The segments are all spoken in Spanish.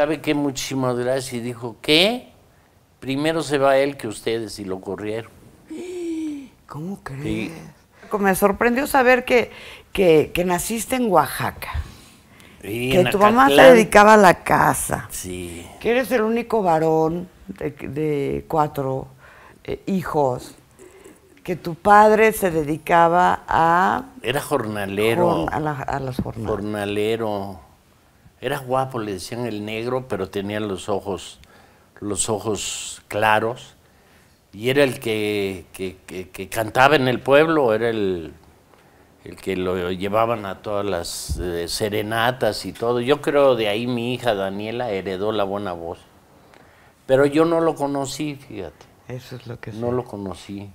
¿Sabe qué? Muchísimas gracias. Y dijo, que Primero se va él que ustedes y lo corrieron. ¿Cómo crees? Me sorprendió saber que, que, naciste en Oaxaca. que tu mamá se dedicaba a la casa. Sí. Que eres el único varón de, cuatro eh, hijos. Que tu padre se dedicaba a... Era jornalero. a, a las jornadas. Jornalero era guapo, le decían el negro, pero tenía los ojos, los ojos claros. Y era el que, cantaba en el pueblo, era el, el, que lo llevaban a todas las eh, serenatas y todo. Yo creo de ahí mi hija Daniela heredó la buena voz. Pero yo no lo conocí, fíjate. Eso es lo que No lo conocí.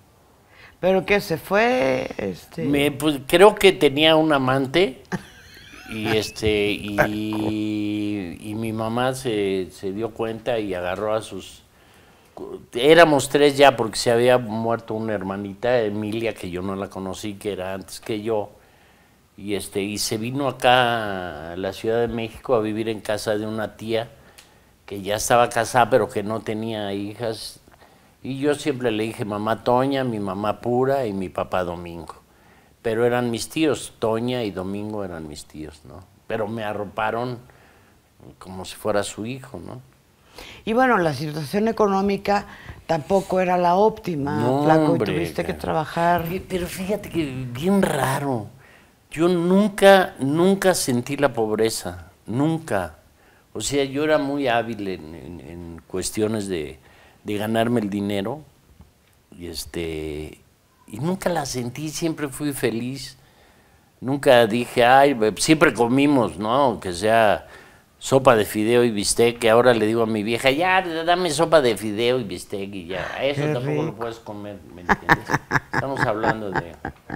¿Pero qué se fue? Este... Me, pues, creo que tenía un amante. Y ah. este, ah, y, mi mamá se, se, dio cuenta y agarró a sus éramos tres ya porque se había muerto una hermanita, Emilia, que yo no la conocí, que era antes que yo. Y este, y se vino acá a la Ciudad de México a vivir en casa de una tía que ya estaba casada pero que no tenía hijas. Y yo siempre le dije mamá Toña, mi mamá pura y mi papá Domingo pero eran mis tíos, Toña y Domingo eran mis tíos, ¿no? Pero me arroparon como si fuera su hijo, ¿no? Y bueno, la situación económica tampoco era la óptima, La tuviste que trabajar. Pero fíjate que bien raro. Yo nunca, nunca sentí la pobreza, nunca. O sea, yo era muy hábil en, en, en cuestiones de, de ganarme el dinero y este y nunca la sentí, siempre fui feliz. Nunca dije, ay, siempre comimos, ¿no? Que sea sopa de fideo y bistec, que ahora le digo a mi vieja, ya, dame sopa de fideo y bistec y ya. eso tampoco lo puedes comer, ¿me entiendes? Estamos hablando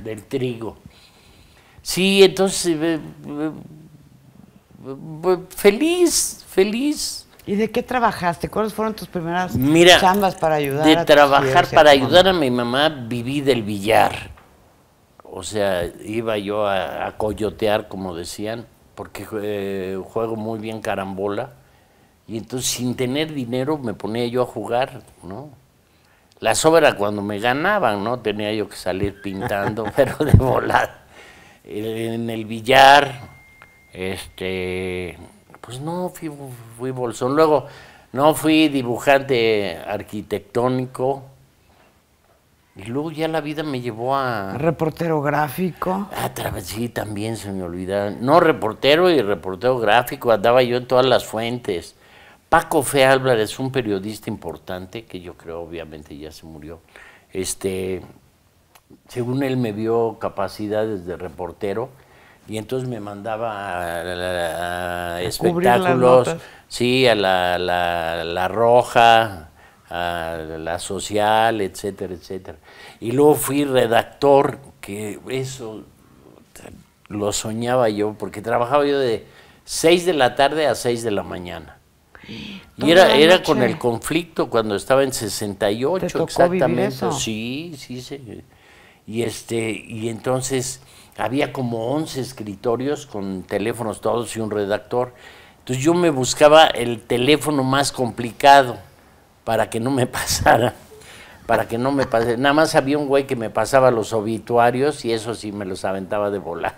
del trigo. Sí, entonces, eh, eh, eh, feliz, feliz. ¿Y de qué trabajaste? ¿Cuáles fueron tus primeras chambas para ayudar? De trabajar para ayudar a mi mamá viví del billar. O sea, iba yo a, coyotear, como decían, porque eh, juego muy bien carambola. Y entonces sin tener dinero me ponía yo a jugar, ¿no? Las obras cuando me ganaban, ¿no? Tenía yo que salir pintando, pero de volada. En el billar, este pues no, fui, bolsón. Luego, no fui dibujante arquitectónico. Y luego ya la vida me llevó a... Reportero gráfico. Ah, sí, también se me olvidaba. No, reportero y reportero gráfico, andaba yo en todas las fuentes. Paco Fe es un periodista importante, que yo creo obviamente ya se murió, este, según él me vio capacidades de reportero, y entonces me mandaba a, espectáculos, sí, a la, roja, a la social, etcétera, etcétera. Y luego fui redactor, que eso lo soñaba yo, porque trabajaba yo de 6 de la tarde a 6 de la mañana. Y era, era con el conflicto cuando estaba en 68, exactamente. Sí, sí, sí. Y este, y entonces había como 11 escritorios con teléfonos todos y un redactor. Entonces yo me buscaba el teléfono más complicado para que no me pasara, para que no me pasara. Nada más había un güey que me pasaba los obituarios y eso sí me los aventaba de volar.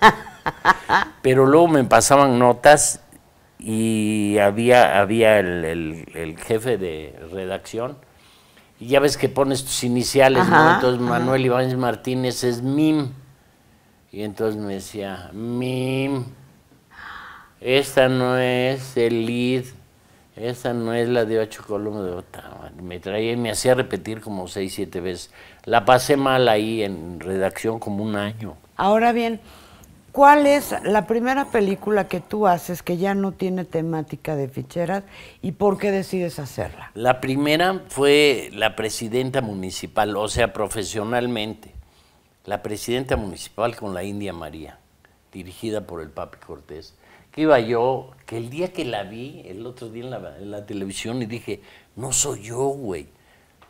Pero luego me pasaban notas y había, había el, jefe de redacción. Y ya ves que pones tus iniciales, Entonces Manuel Iván Martínez es MIM. Y entonces me decía, Mim, esta no es el lead, esta no es la de ocho columnas de otra, Me traía y me hacía repetir como seis, siete veces. La pasé mal ahí en redacción como un año. Ahora bien, ¿cuál es la primera película que tú haces que ya no tiene temática de ficheras y por qué decides hacerla? La primera fue La Presidenta Municipal, o sea, profesionalmente la presidenta municipal con la India María, dirigida por el Papi Cortés, que iba yo, que el día que la vi, el otro día en la, televisión, y dije, no soy yo, güey.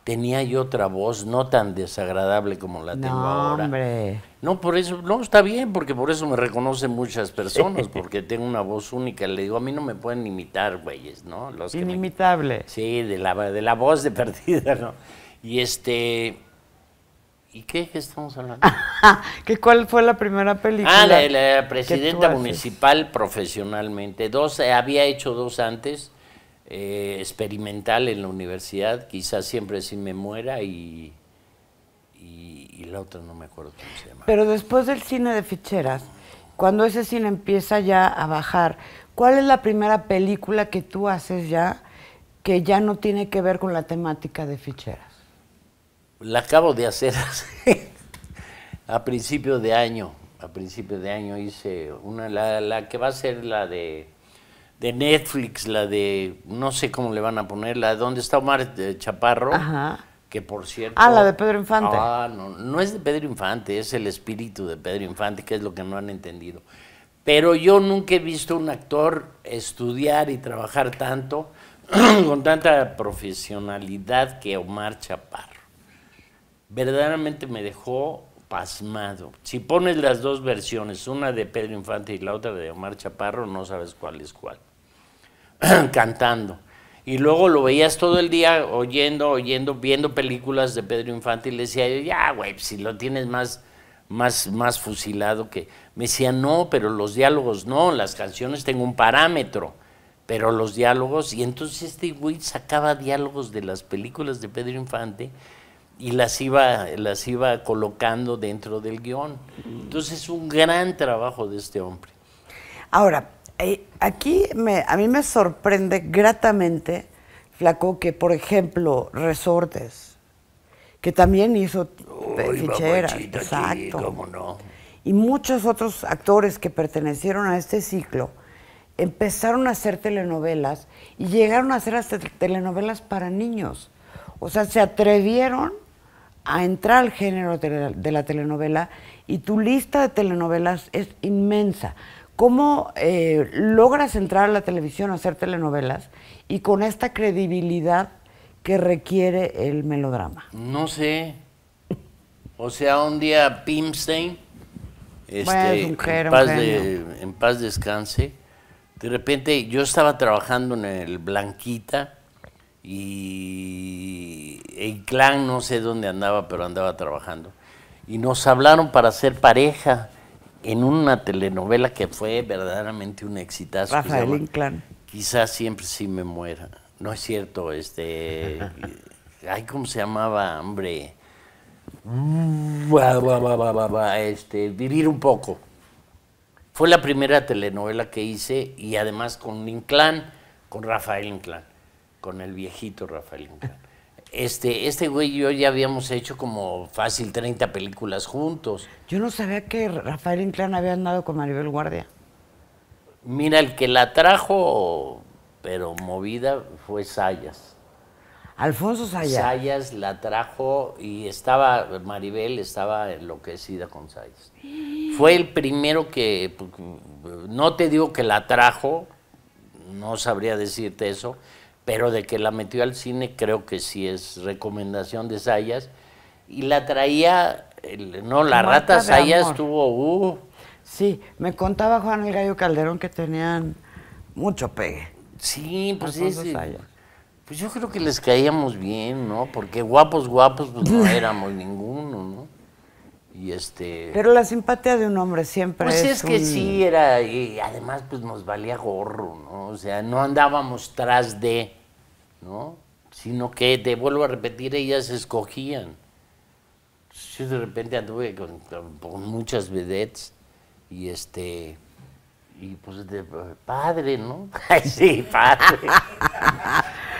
Tenía yo otra voz, no tan desagradable como la tengo ahora. Hombre. No, por eso, no, está bien, porque por eso me reconocen muchas personas, porque tengo una voz única. Le digo, a mí no me pueden imitar, güeyes, ¿no? Los Inimitable. Sí, de la, de la voz de perdida, ¿no? Y este, ¿Y qué, estamos hablando? ¿Qué, ¿Cuál fue la primera película? Ah, la, presidenta municipal profesionalmente. Dos, eh, había hecho dos antes, eh, experimental en la universidad, quizás siempre si me muera y, y, y, la otra no me acuerdo cómo se llama. Pero después del cine de ficheras, cuando ese cine empieza ya a bajar, ¿cuál es la primera película que tú haces ya que ya no tiene que ver con la temática de ficheras? la acabo de hacer a principio de año. A principio de año hice una, la, que va a ser la de, Netflix, la de, no sé cómo le van a poner, la de donde está Omar eh, Chaparro. Que por cierto. Ah, la de Pedro Infante. Ah, no, no es de Pedro Infante, es el espíritu de Pedro Infante, que es lo que no han entendido. Pero yo nunca he visto un actor estudiar y trabajar tanto, con tanta profesionalidad que Omar Chaparro verdaderamente me dejó pasmado. Si pones las dos versiones, una de Pedro Infante y la otra de Omar Chaparro, no sabes cuál es cuál. Cantando. Y luego lo veías todo el día oyendo, oyendo, viendo películas de Pedro Infante y le decía yo, ya, güey, si lo tienes más, más, más fusilado que... Me decía, no, pero los diálogos no, las canciones tengo un parámetro, pero los diálogos... Y entonces este güey sacaba diálogos de las películas de Pedro Infante y las iba, las iba colocando dentro del guión. Entonces, es un gran trabajo de este hombre. Ahora, eh, aquí me, a mí me sorprende gratamente, Flaco, que por ejemplo, Resortes, que también hizo Fichera, exacto. Y muchos otros actores que pertenecieron a este ciclo empezaron a hacer telenovelas y llegaron a hacer hasta telenovelas para niños. O sea, se atrevieron a entrar al género de la telenovela y tu lista de telenovelas es inmensa. ¿Cómo eh, logras entrar a la televisión a hacer telenovelas y con esta credibilidad que requiere el melodrama? No sé. O sea, un día Pimstein, este, en, paz en paz descanse, de repente yo estaba trabajando en el Blanquita, y el clan no sé dónde andaba, pero andaba trabajando. Y nos hablaron para ser pareja en una telenovela que fue verdaderamente un exitazo. Rafael Inclán. Quizás siempre sí me muera. No es cierto, este... ay, ¿cómo se llamaba, hombre? Este, vivir un poco. Fue la primera telenovela que hice y además con Inclán, con Rafael Inclán con el viejito Rafael Inclán. Este, este güey y yo ya habíamos hecho como fácil 30 películas juntos. Yo no sabía que Rafael Inclán había andado con Maribel Guardia. Mira, el que la trajo, pero movida, fue Sayas. Alfonso Sayas. Sayas la trajo y estaba, Maribel estaba enloquecida con Sayas. Fue el primero que, pues, no te digo que la trajo, no sabría decirte eso, pero de que la metió al cine creo que sí es recomendación de Sayas. Y la traía, no, la rata Sayas tuvo... Uh. Sí, me contaba Juan el Gallo Calderón que tenían mucho pegue. Sí, pues sí, sí. Pues yo creo que les caíamos bien, ¿no? Porque guapos, guapos, pues no éramos ningún este Pero la simpatía de un hombre siempre pues es que sí, era... Y además, pues nos valía gorro, ¿no? O sea, no andábamos tras de, ¿no? Sino que, te vuelvo a repetir, ellas escogían. Yo de repente anduve con, muchas vedettes y este... Y pues, padre, ¿no? sí, padre.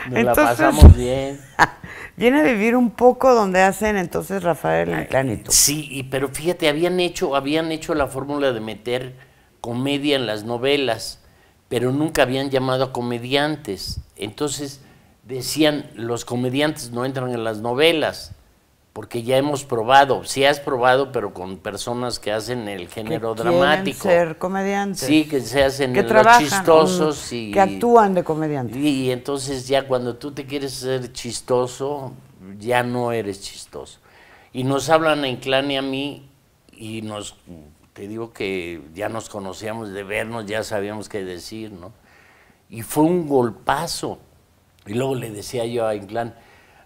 Nos la pasamos bien. Viene a vivir un poco donde hacen entonces Rafael Inclán y Sí, pero fíjate, habían hecho, habían hecho la fórmula de meter comedia en las novelas, pero nunca habían llamado a comediantes. Entonces decían, los comediantes no entran en las novelas porque ya hemos probado, sí has probado, pero con personas que hacen el género que dramático. ser comediantes. Sí, que se hacen los chistosos mm, y que actúan de comediante. Y, entonces ya cuando tú te quieres ser chistoso, ya no eres chistoso. Y nos hablan a Clan y a mí y nos te digo que ya nos conocíamos de vernos, ya sabíamos qué decir, ¿no? Y fue un golpazo. Y luego le decía yo a Inclán,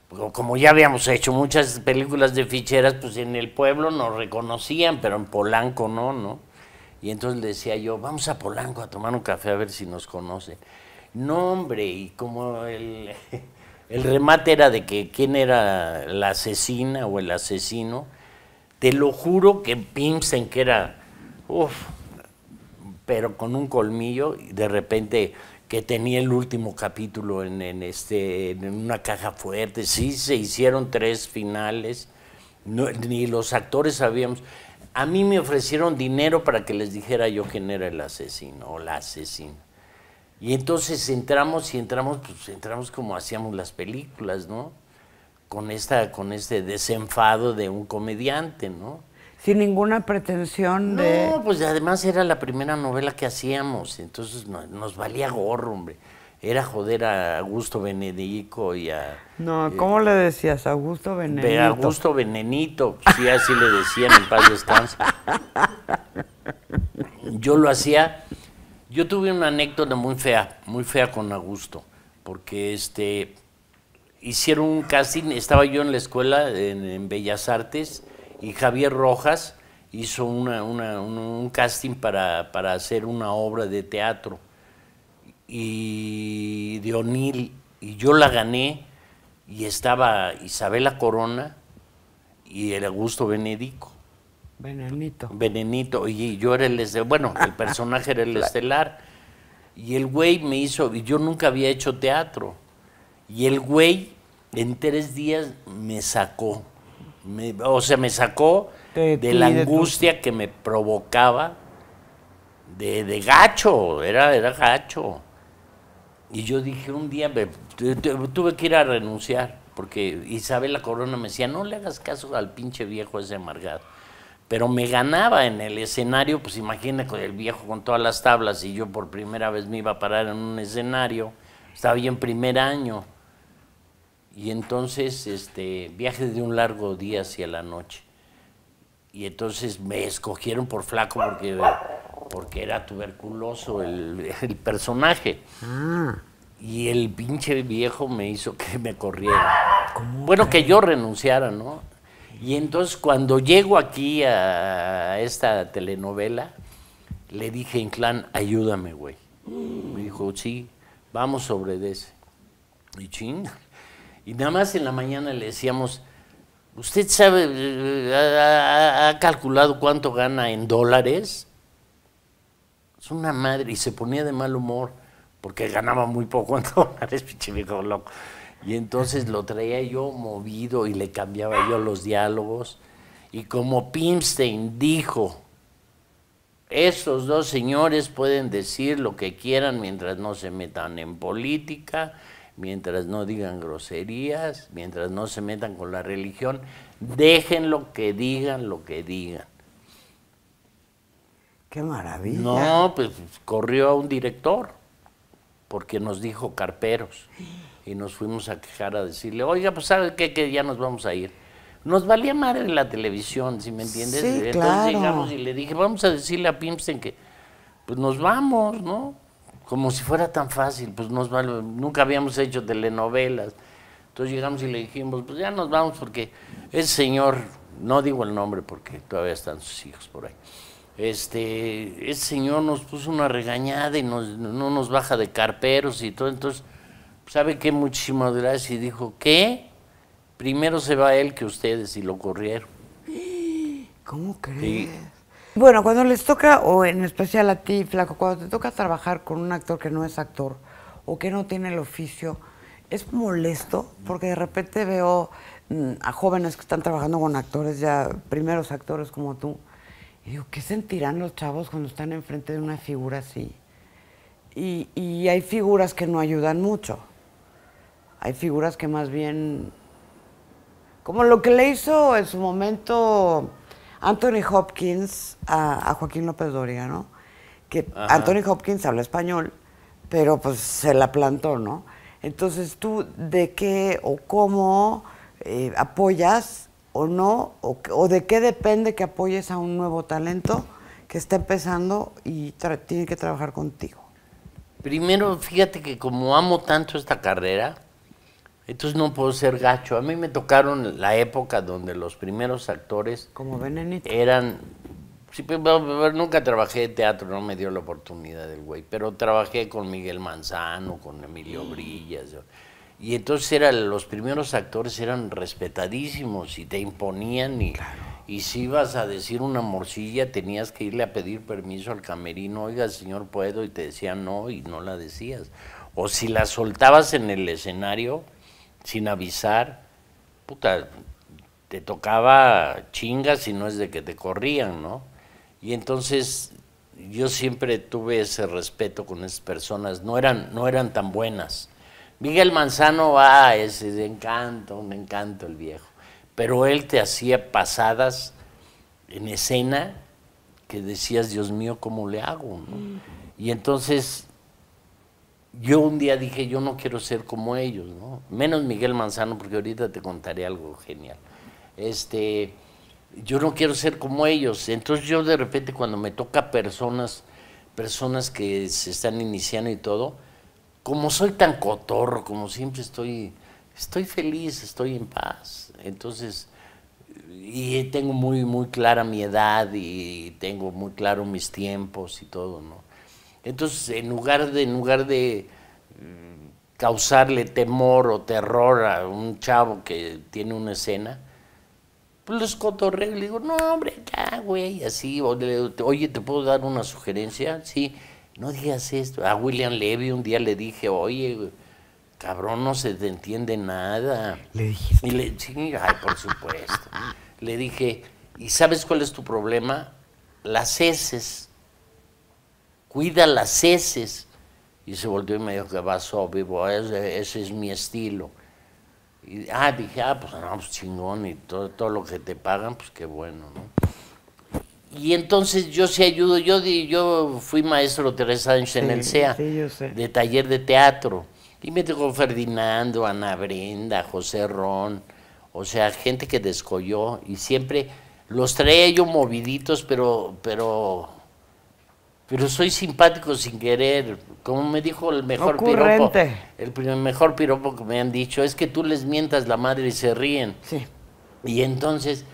pues, como ya habíamos hecho muchas películas de ficheras, pues en el pueblo nos reconocían, pero en Polanco no, ¿no? Y entonces le decía yo, vamos a Polanco a tomar un café a ver si nos conoce. No, hombre, y como el, remate era de que quién era la asesina o el asesino, te lo juro que Pimsen, que era, uff, pero con un colmillo de repente que tenía el último capítulo en, este, en una caja fuerte. Sí se hicieron tres finales, ni los actores sabíamos. A mí me ofrecieron dinero para que les dijera yo quién era el asesino o la asesina. Y entonces entramos y entramos, pues entramos como hacíamos las películas, ¿no? Con, esta, con este desenfado de un comediante, ¿no? sin ninguna pretensión de... No, pues además era la primera novela que hacíamos, entonces nos valía gorro, hombre. Era joder a Augusto Benedico y a... No, eh, ¿cómo le decías? Augusto Benedito. Augusto Venenito, sí, así le decían en paz Descanso. Yo lo hacía... Yo tuve una anécdota muy fea, muy fea con Augusto, porque este hicieron un casting, estaba yo en la escuela en Bellas Artes, y Javier Rojas hizo un, casting para, hacer una obra de teatro y de O'Neill y yo la gané y estaba Isabela Corona y el Augusto Benedico. Venenito. Venenito. Y yo era el estelar, bueno, el personaje era el estelar. Y el güey me hizo, y yo nunca había hecho teatro. Y el güey en tres días me sacó o sea, me sacó de, la angustia que me provocaba de, gacho, era, de gacho. Y yo dije un día, tuve que ir a renunciar, porque Isabel La Corona me decía, no le hagas caso al pinche viejo ese amargado. Pero me ganaba en el escenario, pues imagínate el viejo con todas las tablas y yo por primera vez me iba a parar en un escenario, estaba yo en primer año y entonces este, viaje de un largo día hacia la noche. Y entonces me escogieron por flaco porque, porque era tuberculoso el, personaje. Ah. Y el pinche viejo me hizo que me corriera. Bueno, que yo renunciara, ¿no? Y entonces cuando llego aquí a esta telenovela, le dije en clan, ayúdame, güey. Me dijo, sí, vamos sobre ese. Y chinga. Y nada más en la mañana le decíamos, ¿usted sabe, eh, ha, calculado cuánto gana en dólares? Es una madre, y se ponía de mal humor porque ganaba muy poco en dólares, pinche viejo loco. Y entonces lo traía yo movido y le cambiaba yo los diálogos. Y como Pimstein dijo, esos dos señores pueden decir lo que quieran mientras no se metan en política, mientras no digan groserías, mientras no se metan con la religión, dejen lo que digan lo que digan. Qué maravilla. No, pues corrió a un director porque nos dijo carperos y nos fuimos a quejar a decirle, oiga, pues ¿sabes qué? Que ya nos vamos a ir. Nos valía en la televisión, si me entiendes? Entonces llegamos y le dije, vamos a decirle a Pimsten que pues nos vamos, ¿no? como si fuera tan fácil, pues nos vale, nunca habíamos hecho telenovelas. Entonces llegamos y le dijimos, pues ya nos vamos porque ese señor, no digo el nombre porque todavía están sus hijos por ahí, este, ese señor nos puso una regañada y no nos baja de carperos y todo, entonces, ¿sabe qué? Muchísimas gracias y dijo, ¿qué? Primero se va él que ustedes y lo corrieron. ¿Cómo crees? Bueno, cuando les toca, o en especial a ti, Flaco, cuando te toca trabajar con un actor que no es actor o que no tiene el oficio, es molesto porque de repente veo mm, a jóvenes que están trabajando con actores, ya primeros actores como tú, y digo, ¿qué sentirán los chavos cuando están enfrente de una figura así? y hay figuras que no ayudan mucho. Hay figuras que más bien, como lo que le hizo en su momento Anthony Hopkins a, Joaquín López Doria, ¿no? Que Anthony Hopkins habla español, pero pues se la plantó, ¿no? Entonces, ¿tú de qué o cómo eh, apoyas o no? O, o, de qué depende que apoyes a un nuevo talento que está empezando y tiene que trabajar contigo? Primero, fíjate que como amo tanto esta carrera, entonces no puedo ser gacho. A mí me tocaron la época donde los primeros actores Como Benenito. eran... Sí, pues, nunca trabajé de teatro, no me dio la oportunidad del güey, pero trabajé con Miguel Manzano, con Emilio mm. Brillas. Y entonces eran, los primeros actores eran respetadísimos y te imponían y, y si ibas a decir una morcilla tenías que irle a pedir permiso al camerino, oiga señor puedo, y te decían no y no la decías. O si la soltabas en el escenario, sin avisar, puta, te tocaba chingas y no es de que te corrían, ¿no? Y entonces yo siempre tuve ese respeto con esas personas, no eran, no eran tan buenas. Miguel Manzano, va, ah, ese de encanto, un encanto el viejo, pero él te hacía pasadas en escena que decías, Dios mío, ¿cómo le hago? ¿no? Mm. Y entonces yo un día dije, yo no quiero ser como ellos, ¿no? Menos Miguel Manzano, porque ahorita te contaré algo genial. Este, yo no quiero ser como ellos. Entonces yo de repente cuando me toca personas, personas que se están iniciando y todo, como soy tan cotorro, como siempre estoy, estoy feliz, estoy en paz. Entonces, y tengo muy, muy clara mi edad y tengo muy claro mis tiempos y todo, ¿no? Entonces, en lugar de, en lugar de mm, causarle temor o terror a un chavo que tiene una escena, pues los cotorreo y le digo, no, hombre, ya, güey, así, oye, ¿te puedo dar una sugerencia? Sí, no digas esto. A William Levy un día le dije, oye, cabrón, no se te entiende nada. Le dije le, ay, por supuesto. le dije, ¿y sabes cuál es tu problema? Las heces cuida las heces. Y se volvió y me dijo que pasó, vivo, ese, ese es mi estilo. Y ah, dije, ah, pues, pues chingón, y todo, todo lo que te pagan, pues qué bueno, ¿no? Y entonces yo sí ayudo, yo, yo fui maestro teresa años en el CEA, de taller de teatro. Y me tocó Ferdinando, Ana Brenda, José Ron, o sea, gente que descolló y siempre los traía yo moviditos, pero, pero pero soy simpático sin querer. Como me dijo el mejor piropo, el mejor piropo que me han dicho es que tú les mientas la madre y se ríen. Sí. Y entonces,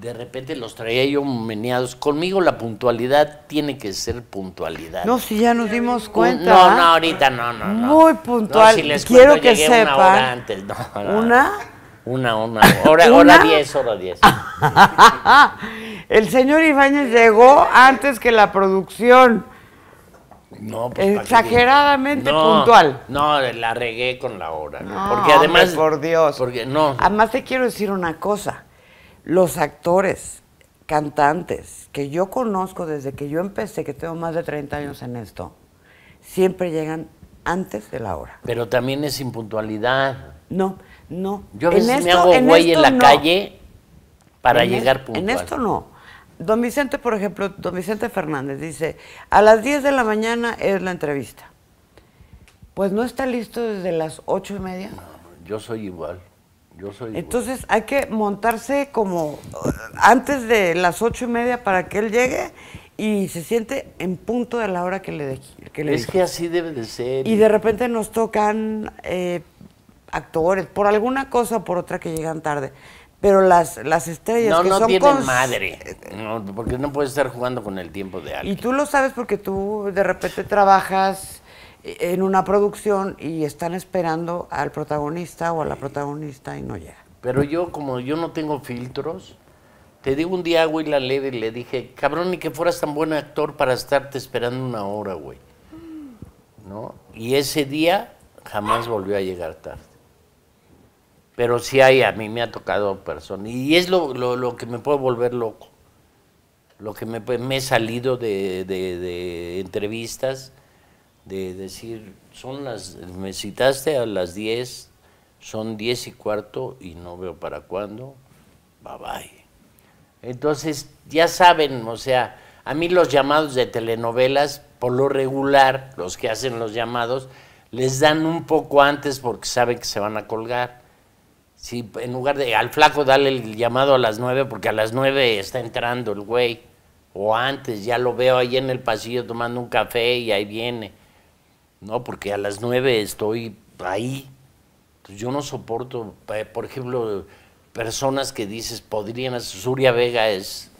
de repente los traía yo meneados. Conmigo la puntualidad tiene que ser puntualidad. No, si ya nos dimos cuenta. No, no, ahorita no, no. Muy puntual. les Quiero que sepan. Una ¿Una? Una, Hora, ¿Una? hora diez, hora diez. El señor Ibáñez llegó antes que la producción. No, pues, Exageradamente puntual. No, la regué con la hora. No, porque además. por Dios. Porque no. Además, te quiero decir una cosa. Los actores, cantantes que yo conozco desde que yo empecé, que tengo más de 30 años en esto, siempre llegan antes de la hora. Pero también es impuntualidad. No, no. Yo a veces en me hago güey en, la calle para llegar puntual. En esto no. Don Vicente, por ejemplo, don Vicente Fernández dice, a las 10 de la mañana es la entrevista. Pues no está listo desde las 8 y media. yo soy igual. Yo soy Entonces hay que montarse como eh, antes de las 8 y media para que él llegue y se siente en punto de la hora que le dejé. Que le es que así debe de ser. Y de repente nos tocan eh, actores, por alguna cosa o por otra que llegan tarde. Pero las, las estrellas no, que no no tienen madre. porque no puedes estar jugando con el tiempo de alguien. Y tú lo sabes porque tú de repente trabajas en una producción y están esperando al protagonista o a la protagonista y no llega. Pero yo, como yo no tengo filtros, te digo un día, güey, la ley le dije, cabrón, ni que fueras tan buen actor para estarte esperando una hora, güey. ¿No? Y ese día jamás volvió a llegar tarde. Pero sí hay, a mí me ha tocado personas. Y es lo, que me puede volver loco. Lo que me, me he salido de, entrevistas, de decir, son las, me citaste a las 10, son 10 y cuarto y no veo para cuándo, bye bye. Entonces, ya saben, o sea, a mí los llamados de telenovelas, por lo regular, los que hacen los llamados, les dan un poco antes porque saben que se van a colgar. Sí, en lugar de al flaco dale el llamado a las nueve, porque a las nueve está entrando el güey. O antes, ya lo veo ahí en el pasillo tomando un café y ahí viene. No, porque a las nueve estoy ahí. Pues yo no soporto, eh, por ejemplo, personas que dices podrían. Suria Vega es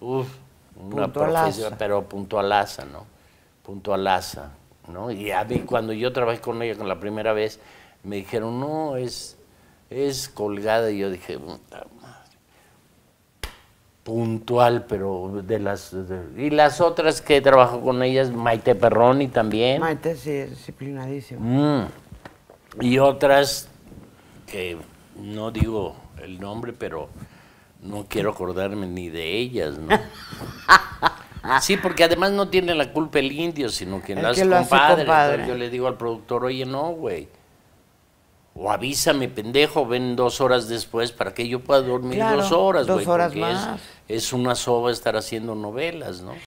uf, una pero punto pero asa, ¿no? Punto Puntualaza, ¿no? Y a mí, cuando yo trabajé con ella con la primera vez, me dijeron, no, es es colgada. Y yo dije, madre. Puntual, pero de las. y las otras que trabajo con ellas, Maite Perroni también. Maite es disciplinadísima. Mm. Y otras que no digo el nombre, pero no quiero acordarme ni de ellas, ¿no? Sí, porque además no tiene la culpa el indio, sino quien las que compadre. Yo le digo al productor, oye, no, güey o avísame, pendejo, ven dos horas después para que yo pueda dormir dos horas, güey. Dos horas Es, es una soba estar haciendo novelas, ¿no?